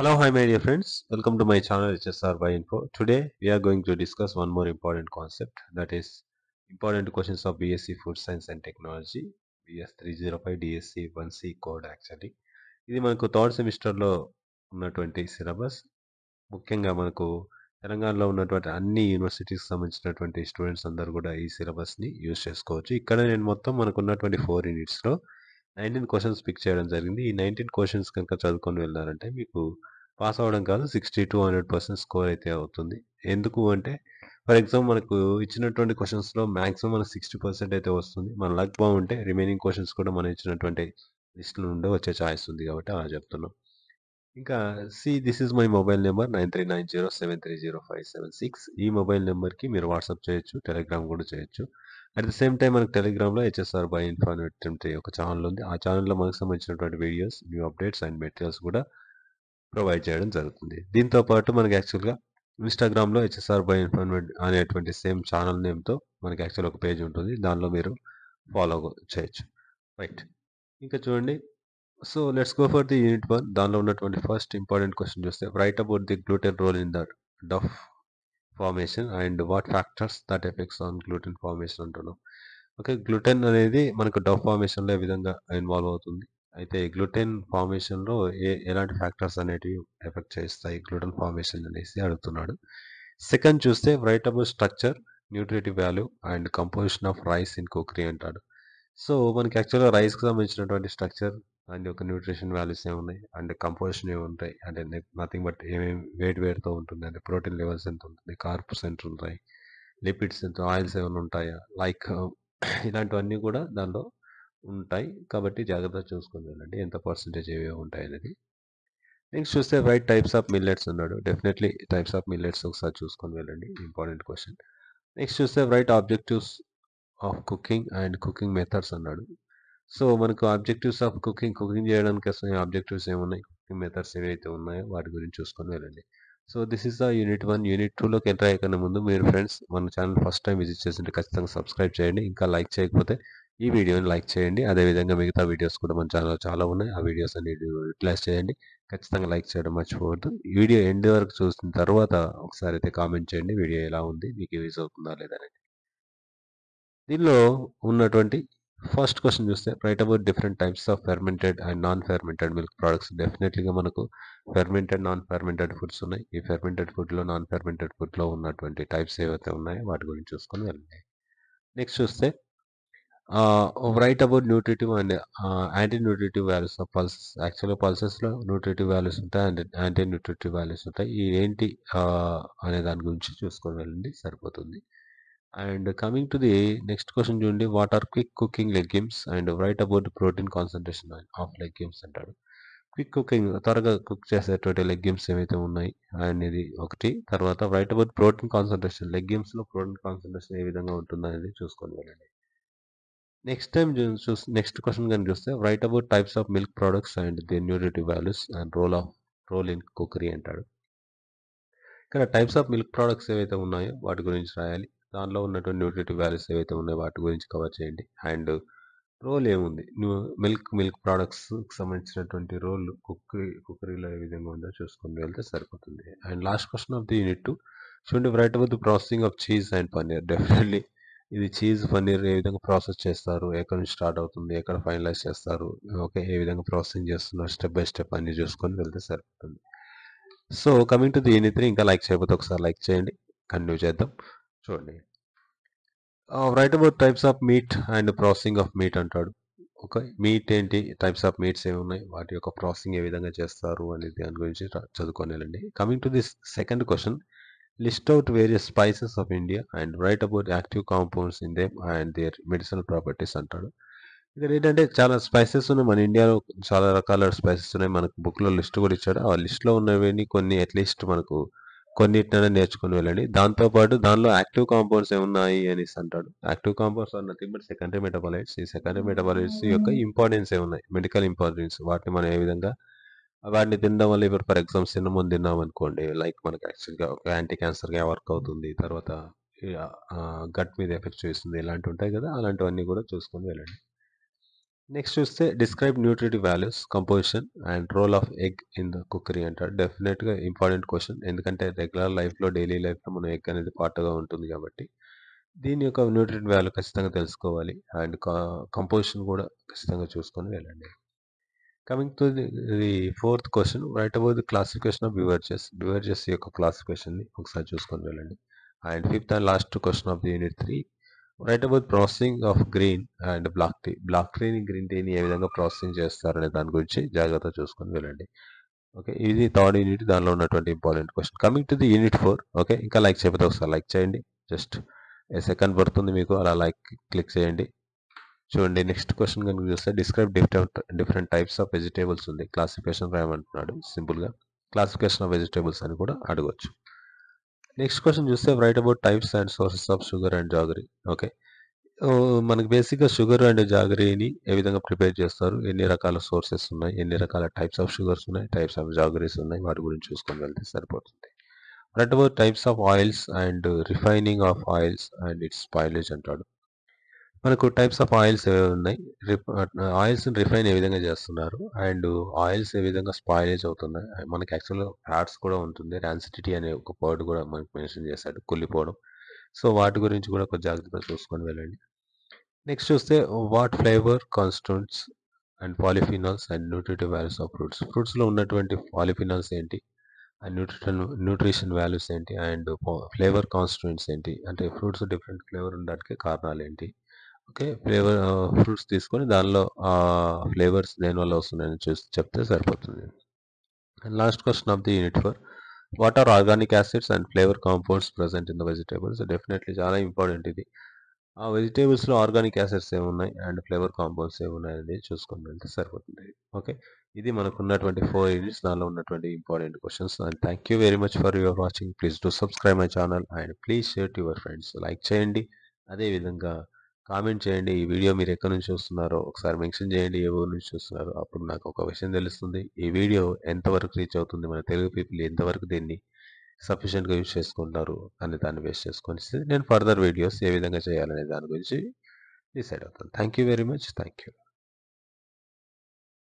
Hello, hi my dear friends. Welcome to my channel HSR by Info. Today we are going to discuss one more important concept that is important questions of BSc Food Science and Technology BS 305 DSC 1C code actually ఇది మనకు third సెమిస్టర్లో ఉన్నటువంటి syllabus ముఖ్యంగా మనకు తెలంగాణలో ఉన్నటువంటి అన్ని యూనివర్సిటీకి సంబంధించినటువంటి స్టూడెంట్స్ అందరూ కూడా ఈ సిలబస్ని యూజ్ చేసుకోవచ్చు ఇక్కడ నేను మొత్తం మనకు ఉన్నటువంటి ఫోర్ యూనిట్స్లో నైన్టీన్ క్వశ్చన్స్ పిక్ చేయడం జరిగింది ఈ నైన్టీన్ క్వశ్చన్స్ కనుక చదువుకొని వెళ్ళారంటే మీకు పాస్ అవ్వడం కాదు sixty two hundred percent score అయితే అవుతుంది ఎందుకు అంటే ఫర్ ఎగ్జామ్ మనకు ఇచ్చినటువంటి క్వశ్చన్స్లో మ్యాక్సిమం మనకు సిక్స్టీ పర్సెంట్ అయితే వస్తుంది మన లక్ బాగుంటే రిమైనింగ్ క్వశ్చన్స్ కూడా మనం ఇచ్చినటువంటి లిస్ట్ నుండి వచ్చే ఛాయిస్ ఉంది కాబట్టి అలా చెప్తున్నాం ఇంకా see this is my mobile number nine three nine zero seven three zero five seven six ఈ మొబైల్ నెంబర్కి మీరు వాట్సాప్ చేయొచ్చు టెలిగ్రామ్ కూడా చేయొచ్చు అట్ ద సేమ్ టైం మనకు టెలిగ్రామ్లో హెచ్ఎస్ఆర్ బై ఇన్ఫో ఒక ఛానల్ ఉంది ఆ ఛానల్లో మనకు సంబంధించినటువంటి videos new updates and materials కూడా ప్రొవైడ్ చేయడం జరుగుతుంది దీంతో పాటు మనకి యాక్చువల్గా ఇన్స్టాగ్రామ్లో హెచ్ఎస్ఆర్ బై ఇన్ఫర్మేట్ అనేటువంటి సేమ్ ఛానల్ నేమ్తో మనకి యాక్చువల్ ఒక పేజ్ ఉంటుంది దానిలో మీరు ఫాలో చేయొచ్చు రైట్ ఇంకా చూడండి so let's go for the unit one దానిలో ఉన్నటువంటి ఫస్ట్ ఇంపార్టెంట్ క్వశ్చన్ చూస్తే right about the gluten role in that dough formation and what factors that effects on gluten formation అంటున్నాం ఓకే గ్లూటెన్ అనేది మనకు Dove ఫార్మేషన్లో ఏ విధంగా involve అవుతుంది అయితే gluten ఫార్మేషన్లో ఏ ఎలాంటి ఫ్యాక్టర్స్ అనేటివి ఎఫెక్ట్ చేస్తాయి గ్లూటెన్ ఫార్మేషన్ అనేసి అడుగుతున్నాడు సెకండ్ చూస్తే write about structure nutritive value and composition of rice in cookery అంటాడు సో మనకి యాక్చువల్గా రైస్కి సంబంధించినటువంటి స్ట్రక్చర్ అండ్ యొక్క న్యూట్రిషన్ వాల్యూస్ ఏమున్నాయి అండ్ కంపోజిషన్ ఏముంటాయి అంటే నథింగ్ బట్ ఏమేమి వేడి వేడితో ఉంటుంది అంటే ప్రోటీన్ లెవెల్స్ ఎంత ఉంటుంది కార్బ్స్ ఎంత ఉంటాయి లిపిడ్స్ ఎంత ఆయిల్స్ ఏమైనా ఉంటాయా లైక్ ఇలాంటివన్నీ కూడా దానిలో ఉంటాయి కాబట్టి జాగ్రత్త చూసుకుని వెళ్ళండి ఎంత పర్సంటేజ్ ఏవే ఉంటాయి అనేది నెక్స్ట్ చూస్తే రైట్ టైప్స్ ఆఫ్ మిల్లెట్స్ ఉన్నాడు డెఫినెట్లీ టైప్స్ ఆఫ్ మిల్లెట్స్ ఒకసారి చూసుకొని వెళ్ళండి ఇంపార్టెంట్ క్వశ్చన్ నెక్స్ట్ చూస్తే right objectives of cooking and cooking methods అన్నాడు సో మనకు ఆబ్జెక్టివ్స్ ఆఫ్ కుకింగ్ కుకింగ్ చేయడానికి అసలు ఆబ్జెక్టివ్స్ ఏమున్నాయి కుకింగ్ మెథడ్స్ ఏవైతే ఉన్నాయో వాటి గురించి చూసుకొని వెళ్ళండి so this is the unit one unit టూలోకి ఎంటర్ అయ్యకనే ముందు మీరు ఫ్రెండ్స్ మన ఛానల్ ఫస్ట్ టైం విజిట్ చేసింటే ఖచ్చితంగా సబ్స్క్రైబ్ చేయండి ఇంకా లైక్ చేయకపోతే ఈ వీడియోని లైక్ చేయండి అదేవిధంగా మిగతా వీడియోస్ కూడా మన ఛానల్లో చాలా ఉన్నాయి ఆ వీడియోస్ అన్ని యూటిలైజ్ చేయండి ఖచ్చితంగా లైక్ చేయడం మర్చిపోవద్దు వీడియో ఎండ్ వరకు చూసిన తర్వాత ఒకసారి అయితే కామెంట్ చేయండి వీడియో ఎలా ఉంది మీకు యూజ్ అవుతుందా లేదా దీనిలో ఉన్నటువంటి ఫస్ట్ క్వశ్చన్ చూస్తే right about different types of fermented and non fermented milk products డెఫినెట్లీగా మనకు ఫెర్మెంటెడ్ నాన్ ఫెర్మెంటెడ్ ఫుడ్స్ ఉన్నాయి ఈ ఫెర్మెంటెడ్ ఫుడ్లో నాన్ ఫెర్మెంటెడ్ ఫుడ్లో ఉన్నటువంటి టైప్స్ ఏవైతే ఉన్నాయో వాటి గురించి చూసుకొని వెళ్ళండి నెక్స్ట్ చూస్తే right about nutritive and anti nutritive values of pulses యాక్చువల్గా పల్సెస్లో న్యూట్రిటివ్ వాల్యూస్ ఉంటాయి అండ్ యాంటీ న్యూట్రిటివ్ వాల్యూస్ ఉంటాయి ఈ ఏంటి uh, అనే దాని గురించి చూసుకొని వెళ్ళండి సరిపోతుంది and coming to the next question చూడండి what are quick cooking legumes and right about protein concentration of legumes అంటాడు క్విక్ కుకింగ్ త్వరగా కుక్ చేసేటువంటి లెగ్యూమ్స్ ఏవైతే ఉన్నాయి అనేది ఒకటి తర్వాత రైట్ అబౌట్ ప్రోటీన్ కాన్సన్ట్రేషన్ లెగ్యూమ్స్లో ప్రోటీన్ కాన్సన్ట్రేషన్ ఏ విధంగా అనేది చూసుకొని వెళ్ళండి నెక్స్ట్ టైం చూ నెక్స్ట్ క్వశ్చన్ కానీ చూస్తే right about types of milk products and the nutritive values and role of role in cookery అంటాడు ఇక్కడ టైప్స్ ఆఫ్ మిల్క్ ప్రోడక్ట్స్ ఏవైతే ఉన్నాయో వాటి గురించి రాయాలి దానిలో ఉన్నటువంటి న్యూట్రిటివ్ వాల్యూస్ ఏవైతే ఉన్నాయో వాటి గురించి కవర్ చేయండి అండ్ రోల్ ఏముంది మిల్క్ మిల్క్ ప్రోడక్ట్స్కి సంబంధించినటువంటి రోల్ కుక్కరీ కుక్కరీలో ఏ విధంగా ఉందో చూసుకుని వెళ్తే సరిపోతుంది and last question of the unit two చూడండి variety of the processing of cheese and paneer definitely ఇది చీజ్ పన్నీర్ ఏ విధంగా ప్రాసెస్ చేస్తారు ఎక్కడ నుంచి స్టార్ట్ అవుతుంది ఎక్కడ ఫైనలైజ్ చేస్తారు ఓకే ఏ విధంగా ప్రాసెసింగ్ చేస్తున్నారు స్టెప్ బై స్టెప్ అన్ని చూసుకొని వెళ్తే సరిపోతుంది so coming to the unit three ఇంకా లైక్ చేయకపోతే ఒకసారి లైక్ చేయండి కంటిన్యూ చేద్దాం చూడండి right about types of meat and processing of meat అంటాడు ఓకే మీట్ ఏంటి టైప్స్ ఆఫ్ మీట్స్ ఏమి ఉన్నాయి వాటి యొక్క ప్రాసెసింగ్ ఏ విధంగా చేస్తారు అనేది దాని గురించి చదువుకోనేలండి coming to this second question list out various spices of India and right about active compounds in them and their medicinal properties అంటాడు ఇక్కడ ఏంటంటే చాలా స్పైసెస్ ఉన్నాయి మన ఇండియాలో చాలా రకాల స్పైసెస్ ఉన్నాయి మనకు బుక్లో లిస్ట్ కూడా ఇచ్చాడు ఆ లిస్ట్లో ఉన్నవి కొన్ని అట్లీస్ట్ మనకు కొన్నిటినైనా నేర్చుకుని వెళ్ళండి దాంతోపాటు దానిలో యాక్టివ్ కాంపౌండ్స్ ఏమున్నాయి అనేసి అంటాడు active compounds are nothing but secondary metabolites ఈ సెకండరీ మెటబాలైట్స్ యొక్క ఇంపార్టెన్స్ ఏమున్నాయి మెడికల్ ఇంపార్టెన్స్ వాటిని మనం ఏ విధంగా వాటిని తినడం వల్ల ఇప్పుడు ఫర్ ఎగ్జాంపుల్ సినిమా ముందు తిన్నాం అనుకోండి లైక్ మనకి యాక్చువల్గా ఒక యాంటీ క్యాన్సర్గా వర్క్ అవుతుంది తర్వాత గట్ మీద ఎఫెక్ట్ చేస్తుంది ఇలాంటివి ఉంటాయి కదా అలాంటివన్నీ కూడా చూసుకొని వెళ్ళండి నెక్స్ట్ చూస్తే describe nutritive values composition and role of egg in the cookery అంటారు డెఫినెట్గా ఇంపార్టెంట్ క్వశ్చన్ ఎందుకంటే రెగ్యులర్ లైఫ్లో డైలీ లైఫ్లో మనం ఎగ్ అనేది పార్ట్గా ఉంటుంది కాబట్టి దీని యొక్క న్యూట్రిట్ వాల్యూ ఖచ్చితంగా తెలుసుకోవాలి అండ్ కంపోజిషన్ కూడా ఖచ్చితంగా చూసుకొని వెళ్ళండి coming to the fourth question right about the classification of beverages beverages యొక్క క్లాసిఫికేషన్ని ఒకసారి చూసుకొని వెళ్ళండి and fifth and last question of the unit three right about processing of green and black tea black టీని గ్రీన్ టీని ఏ విధంగా processing చేస్తారనే దాని గురించి జాగ్రత్త చూసుకొని వెళ్ళండి ఓకే ఇది థర్డ్ యూనిట్ దానిలో ఉన్నటువంటి important question coming to the unit four okay ఇంకా లైక్ చేయకపోతే ఒకసారి లైక్ చేయండి జస్ట్ ఏ సెకండ్ పడుతుంది మీకు అలా లైక్ క్లిక్ చేయండి చూడండి నెక్స్ట్ క్వశ్చన్ కనుక చూస్తే describe different different types of vegetables ఉంది క్లాసిఫికేషన్ రాయమంటున్నాడు సింపుల్గా క్లాసిఫికేషన్ ఆఫ్ వెజిటేబుల్స్ అని కూడా అడగవచ్చు నెక్స్ట్ క్వశ్చన్ చూస్తే right about types and sources of sugar and jaggery okay మనకు బేసిక్గా షుగర్ అండ్ జాగరీని ఏ విధంగా ప్రిపేర్ చేస్తారు ఎన్ని రకాల సోర్సెస్ ఉన్నాయి ఎన్ని రకాల టైప్స్ ఆఫ్ షుగర్స్ ఉన్నాయి టైప్స్ ఆఫ్ జాగరీస్ ఉన్నాయి వాటి గురించి చూసుకొని వెళ్తే సరిపోతుంది right about types of oils and refining of oils and its spoilage అంటాడు మనకు టైప్స్ ఆఫ్ ఆయిల్స్ ఏవే ఉన్నాయి ఆయిల్స్ రిఫైన్ ఏ విధంగా చేస్తున్నారు అండ్ ఆయిల్స్ ఏ విధంగా స్పాయిలేజ్ అవుతున్నాయి మనకి యాక్చువల్గా ఫ్యాట్స్ కూడా ఉంటుంది ర్యాన్సిటీ అనే ఒక పర్డ్ కూడా మనకు మెన్షన్ చేశాడు కుళ్ళిపోవడం సో వాటి గురించి కూడా కొంచెం జాగ్రత్తగా చూసుకొని వెళ్ళండి నెక్స్ట్ చూస్తే what flavour constants and polyphenols and nutritive values of fruits ఫ్రూట్స్లో ఉన్నటువంటి పాలిఫినాల్స్ ఏంటి అండ్ న్యూట్రిషన్ న్యూట్రిషన్ వాల్యూస్ ఏంటి అండ్ ఫ్లేవర్ కాన్స్టెంట్స్ ఏంటి అంటే ఫ్రూట్స్ డిఫరెంట్ ఫ్లేవర్ ఉండడానికి కారణాలు ఏంటి ఓకే ఫ్లేవర్ ఫ్రూట్స్ తీసుకొని దానిలో ఆ ఫ్లేవర్స్ దేనివల్ల వస్తున్నాయని చూసి చెప్తే సరిపోతుంది and last question of the unit four what are organic acids and flavour compounds present in the vegetables definitely చాలా ఇంపార్టెంట్ ఇది ఆ వెజిటేబుల్స్లో ఆర్గానిక్ యాసిడ్స్ ఏమున్నాయి అండ్ ఫ్లేవర్ కాంపౌండ్స్ ఏమున్నాయి అనేది చూసుకొని వెళ్తే సరిపోతుంది ఓకే ఇది మనకు ఉన్నటువంటి ఫోర్ యూనిట్స్ దానిలో ఉన్నటువంటి important questions and thank you very much for your watching please do subscribe my channel and please share to your friends like చేయండి అదేవిధంగా కామెంట్ చేయండి ఈ వీడియో మీరు ఎక్కడి నుంచి చూస్తున్నారో ఒకసారి మెన్షన్ చేయండి ఏ ఊరు నుంచి చూస్తున్నారో అప్పుడు నాకు ఒక విషయం తెలుస్తుంది ఈ వీడియో ఎంతవరకు రీచ్ అవుతుంది మన తెలుగు పీపుల్ ఎంతవరకు దీన్ని సఫిషియెంట్గా యూజ్ చేసుకుంటారు అనే దాన్ని వేస్ట్ చేసుకొని నేను ఫర్దర్ వీడియోస్ ఏ విధంగా చేయాలనే దాని గురించి డిసైడ్ అవుతాను థ్యాంక్ వెరీ మచ్ థ్యాంక్